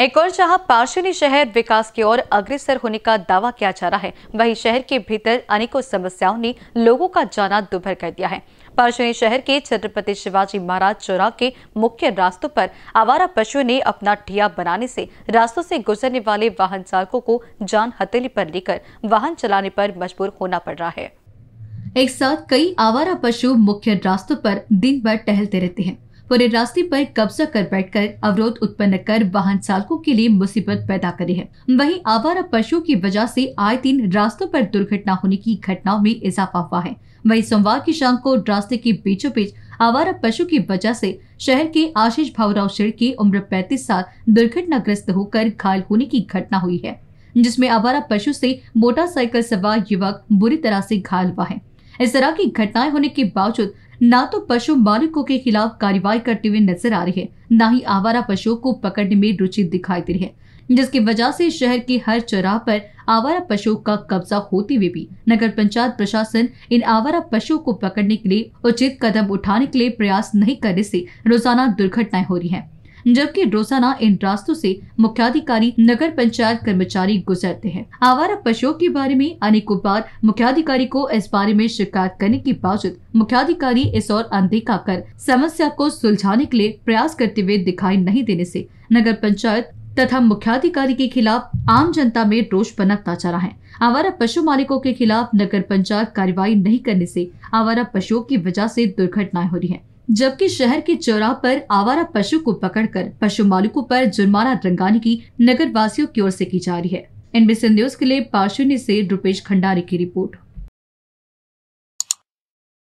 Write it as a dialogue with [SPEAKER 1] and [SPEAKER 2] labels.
[SPEAKER 1] एक और जहां पार्श्वनी शहर विकास की ओर अग्रसर होने का दावा किया जा रहा है वहीं शहर के भीतर अनेकों समस्याओं ने लोगों का जाना दुभर कर दिया है पार्श्वनी शहर के छत्रपति शिवाजी महाराज चौराह के मुख्य रास्तों पर आवारा पशुओं ने अपना ठिया बनाने से रास्तों से गुजरने वाले वाहन चालकों को जान हथेली पर लेकर वाहन चलाने पर मजबूर होना पड़ रहा है एक साथ कई आवारा पशु मुख्य रास्तों पर दिन भर टहलते रहते हैं पूरे रास्ते पर कब्जा कर बैठकर अवरोध उत्पन्न कर वाहन चालकों के लिए मुसीबत पैदा करे है वहीं आवारा पशुओं की वजह से आए दिन रास्तों पर दुर्घटना होने की घटनाओं में इजाफा हुआ है वहीं सोमवार की शाम को रास्ते के बीचों बीच आवारा पशु की वजह से शहर के आशीष भावराव शेर की उम्र पैतीस साल दुर्घटनाग्रस्त होकर घायल होने की घटना हुई है जिसमें आवारा पशु से मोटरसाइकिल सवार युवक बुरी तरह से घायल हुआ है इस तरह की घटनाएं होने के बावजूद ना तो पशु मालिकों के खिलाफ कार्रवाई करते हुए नजर आ रही है न ही आवारा पशुओं को पकड़ने में रुचि दिखाई दे रही है जिसकी वजह से शहर के हर चौराह पर आवारा पशुओं का कब्जा होते हुए भी नगर पंचायत प्रशासन इन आवारा पशुओं को पकड़ने के लिए उचित कदम उठाने के लिए प्रयास नहीं करने से रोजाना दुर्घटनाएं हो रही है जबकि रोजाना इन रास्तों से मुख्याधिकारी नगर पंचायत कर्मचारी गुजरते हैं आवारा पशुओं के बारे में अनेकों बार मुख्याधिकारी को इस बारे में शिकायत करने के बावजूद मुख्याधिकारी इस और अनदेखा कर समस्या को सुलझाने के लिए प्रयास करते हुए दिखाई नहीं देने से नगर पंचायत तथा मुख्याधिकारी के खिलाफ आम जनता में रोष पनपता चला है आवारा पशु मालिकों के खिलाफ नगर पंचायत कार्रवाई नहीं करने से आवारा पशुओं की वजह से दुर्घटनाएं हो रही हैं। जबकि शहर के चौराह पर आवारा पशु को पकड़कर पशु मालिकों पर जुर्माना रंगाने की नगर वासियों की ओर से की जा रही है एनबीसी न्यूज के लिए पार्शुनी से रूपेश खंडारी की रिपोर्ट